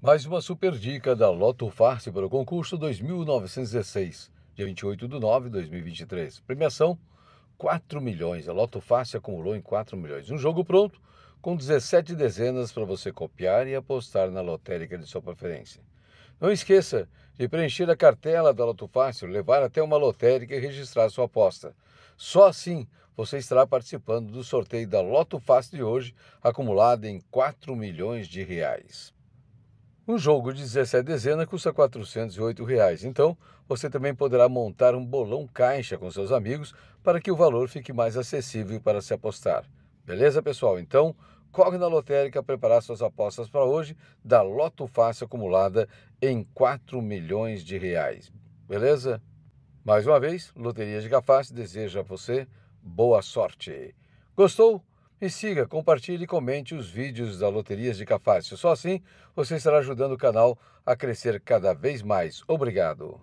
Mais uma super dica da Loto Farce para o concurso 2916, dia 28 de nove de 2023. Premiação: 4 milhões. A Loto Farce acumulou em 4 milhões. Um jogo pronto com 17 dezenas para você copiar e apostar na lotérica de sua preferência. Não esqueça de preencher a cartela da Loto Fácil, levar até uma lotérica e registrar sua aposta. Só assim você estará participando do sorteio da Loto Fácil de hoje, acumulada em 4 milhões de reais. Um jogo de 17 dezenas custa R$ 408. Reais. Então, você também poderá montar um bolão caixa com seus amigos para que o valor fique mais acessível para se apostar. Beleza, pessoal? Então, corre na lotérica preparar suas apostas para hoje da Loto Fácil acumulada em 4 milhões de reais. Beleza? Mais uma vez, Loteria de Gafás deseja a você boa sorte. Gostou? E siga, compartilhe e comente os vídeos da Loterias de Cafácio. Só assim você estará ajudando o canal a crescer cada vez mais. Obrigado.